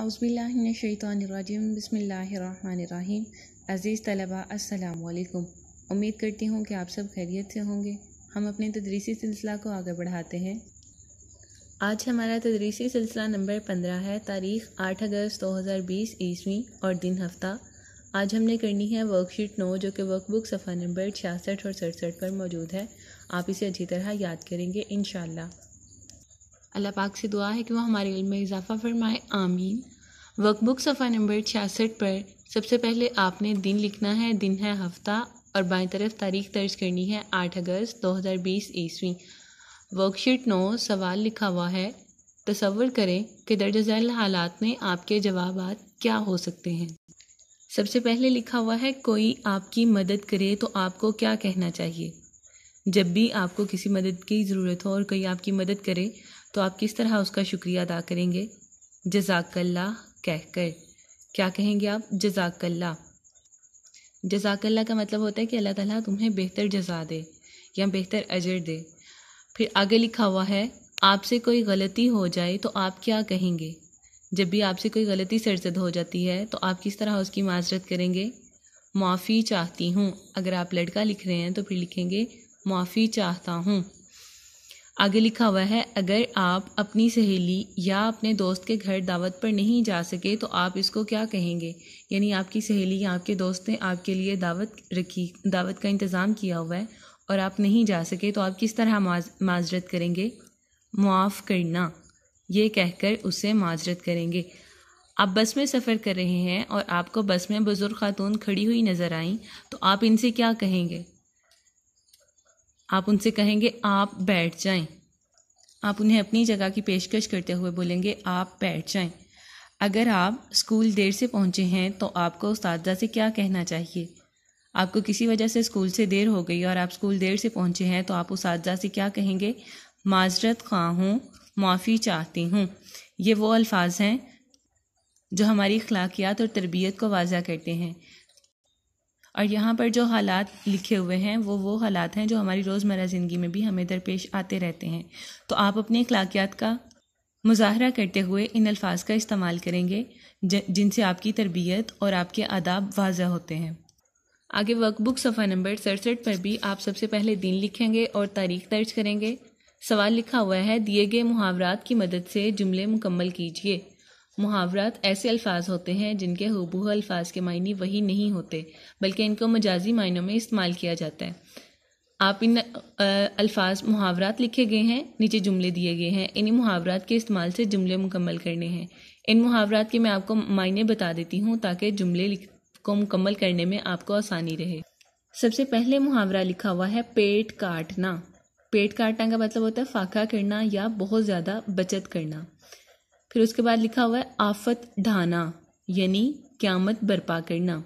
अउज़बिल्लिनशैतरजीम बसमीम अज़ीज़ तलबा असलकुम उम्मीद करती हूँ कि आप सब खैरियत से होंगे हम अपने तदरीसी सिलसिला को आगे बढ़ाते हैं आज हमारा तदरीसी सिलसिला नंबर पंद्रह है तारीख़ आठ अगस्त दो हज़ार बीस ईस्वी और दिन हफ्ता आज हमने करनी है वर्कशीट नौ जो कि वर्कबुक सफ़ा नंबर छियासठ और सड़सठ पर मौजूद है आप इसे अच्छी तरह याद करेंगे इन अल्लाह पाक से दुआ है कि वह हमारे इल्म में इजाफा फरमाए आमीन वर्कबुक सफ़ा नंबर छियासठ पर सबसे पहले आपने दिन लिखना है दिन है हफ्ता और बाएं तरफ तारीख दर्ज करनी है आठ अगस्त दो हजार बीस ईस्वी वर्कशीट नौ सवाल लिखा हुआ है तस्वर करें कि दर्ज झैल हालात में आपके जवाब क्या हो सकते हैं सबसे पहले लिखा हुआ है कोई आपकी मदद करे तो आपको क्या कहना चाहिए जब भी आपको किसी मदद की ज़रूरत हो और कोई आपकी मदद करे तो आप किस तरह उसका शुक्रिया अदा करेंगे जजाकल्ला कहकर क्या कहेंगे आप जजाकल्ला जजाकल्ला का मतलब होता है कि अल्लाह ताला तुम्हें बेहतर जजा दे या बेहतर अजर दे फिर आगे लिखा हुआ है आपसे कोई गलती हो जाए तो आप क्या कहेंगे जब भी आपसे कोई गलती सरजद हो जाती है तो आप किस तरह उसकी माजरत करेंगे माफ़ी चाहती हूँ अगर आप लड़का लिख रहे हैं तो फिर लिखेंगे माफ़ी चाहता हूँ आगे लिखा हुआ है अगर आप अपनी सहेली या अपने दोस्त के घर दावत पर नहीं जा सके तो आप इसको क्या कहेंगे यानी आपकी सहेली या आपके दोस्त ने आपके लिए दावत रखी दावत का इंतज़ाम किया हुआ है और आप नहीं जा सके तो आप किस तरह माजरत करेंगे मुआफ़ करना ये कहकर उसे माजरत करेंगे आप बस में सफ़र कर रहे हैं और आपको बस में बुज़ुर्ग खातून खड़ी हुई नज़र आई तो आप इनसे क्या कहेंगे आप उनसे कहेंगे आप बैठ जाएं आप उन्हें अपनी जगह की पेशकश करते हुए बोलेंगे आप बैठ जाएं अगर आप स्कूल देर से पहुंचे हैं तो आपको उस से क्या कहना चाहिए आपको किसी वजह से स्कूल से देर हो गई और आप स्कूल देर से पहुंचे हैं तो आप उस से क्या कहेंगे माजरत खां हूँ माफ़ी चाहती हूँ ये वो अल्फाज हैं जो हमारी अखलाकियात और तरबियत को वाजा करते हैं और यहाँ पर जो हालात लिखे हुए हैं वो वो हालात हैं जो हमारी रोज़मर्रा ज़िंदगी में भी हमें दरपेश आते रहते हैं तो आप अपने अखलाकियात का मुजाहरा करते हुए इन अल्फाज का इस्तेमाल करेंगे जिनसे आपकी तरबियत और आपके आदाब वाजह होते हैं आगे वर्कबुक सफ़ा नंबर सड़सठ पर भी आप सबसे पहले दिन लिखेंगे और तारीख दर्ज करेंगे सवाल लिखा हुआ है दिए गए मुहावरात की मदद से जुमले मुकम्मल कीजिए मुहावरात ऐसे अल्फाज होते हैं जिनके हबूह अल्फाज के मायने वही नहीं होते बल्कि इनको मजाजी मायनों में इस्तेमाल किया जाता है आप इन अल्फाज मुहावरात लिखे गए हैं नीचे जुमले दिए गए हैं इन्हीं मुहावरात के इस्तेमाल से जुमले मुकम्मल करने हैं इन मुहावरात के मैं आपको मायने बता देती हूँ ताकि जुमले को मुकम्मल करने में आपको आसानी रहे सबसे पहले मुहावरा लिखा हुआ है पेट काटना पेट काटना का मतलब होता है फाका करना या बहुत ज़्यादा बचत करना फिर उसके बाद लिखा हुआ है आफत ढाना यानी क्यामत बर्पा करना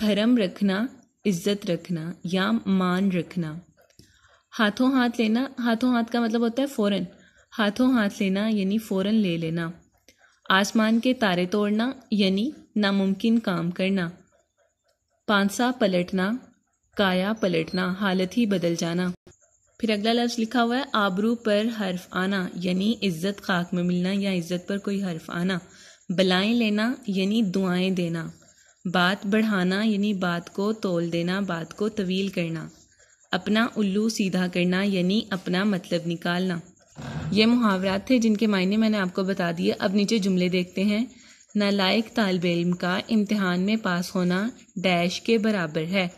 भरम रखना इज्जत रखना या मान रखना हाथों हाथ लेना हाथों हाथ का मतलब होता है फ़ौरन हाथों हाथ लेना यानी फ़ौरन ले लेना आसमान के तारे तोड़ना यानी नामुमकिन काम करना पांसा पलटना काया पलटना हालत ही बदल जाना फिर अगला लफ्ज़ लिखा हुआ है आबरू पर हर्फ आना यानी इज्जत खाक में मिलना या इज्जत पर कोई हर्फ आना बलाएं लेना यानी दुआएं देना बात बढ़ाना यानी बात को तोल देना बात को तवील करना अपना उल्लू सीधा करना यानी अपना मतलब निकालना ये मुहावरात थे जिनके मायने मैंने आपको बता दिए अब नीचे जुमले देखते हैं नालायक तालब इम का इम्तहान में पास होना डैश के बराबर है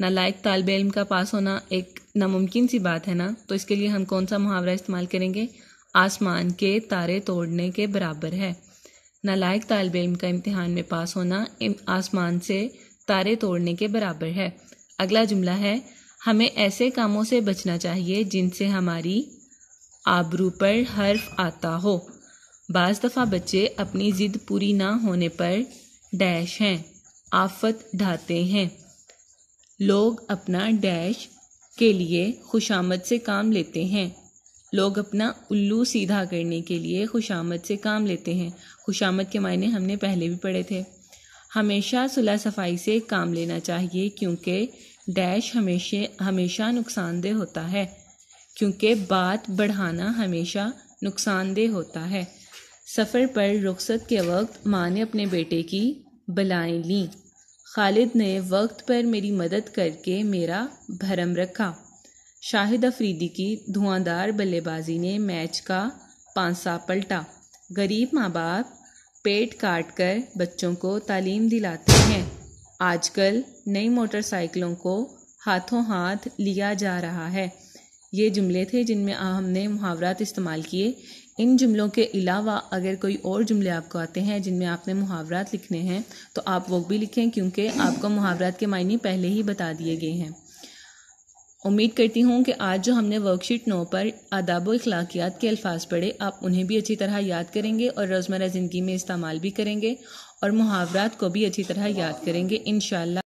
नालायक तालब इम का पास होना एक नामुमकिन सी बात है ना तो इसके लिए हम कौन सा मुहावरा इस्तेमाल करेंगे आसमान के तारे तोड़ने के बराबर है नालायक तालब इम का इम्तहान में पास होना आसमान से तारे तोड़ने के बराबर है अगला जुमला है हमें ऐसे कामों से बचना चाहिए जिनसे हमारी आबरू पर हर्फ आता हो बाज़ दफ़ा बच्चे अपनी ज़िद पूरी ना होने पर डैश हैं आफत ढाते हैं लोग अपना डैश के लिए खुशामद से काम लेते हैं लोग अपना उल्लू सीधा करने के लिए खुशामद से काम लेते हैं खुशामद के मायने हमने पहले भी पढ़े थे हमेशा सुलह सफाई से काम लेना चाहिए क्योंकि डैश हमेशे हमेशा नुकसानदेह होता है क्योंकि बात बढ़ाना हमेशा नुकसानदेह होता है सफ़र पर रुखसत के वक्त माँ ने अपने बेटे की बलाएँ लीं खालिद ने वक्त पर मेरी मदद करके मेरा भरम रखा शाहिद अफरीदी की धुआंधार बल्लेबाजी ने मैच का पांसा पलटा गरीब माँ बाप पेट काट कर बच्चों को तालीम दिलाते हैं आजकल नई मोटरसाइकिलों को हाथों हाथ लिया जा रहा है ये जुमले थे जिनमें हमने मुहावरात इस्तेमाल किए इन जुमलों के अलावा अगर कोई और जुमले आपको आते हैं जिनमें आपने मुहावरात लिखने हैं तो आप वो भी लिखें क्योंकि आपको मुहावरात के मायने पहले ही बता दिए गए हैं उम्मीद करती हूँ कि आज जो हमने वर्कशीट नौ पर आदाब अखलाकियात के अल्फाज पढ़े आप उन्हें भी अच्छी तरह याद करेंगे और रोज़मर्रा ज़िंदगी में इस्तेमाल भी करेंगे और मुहावरात को भी अच्छी तरह याद करेंगे इन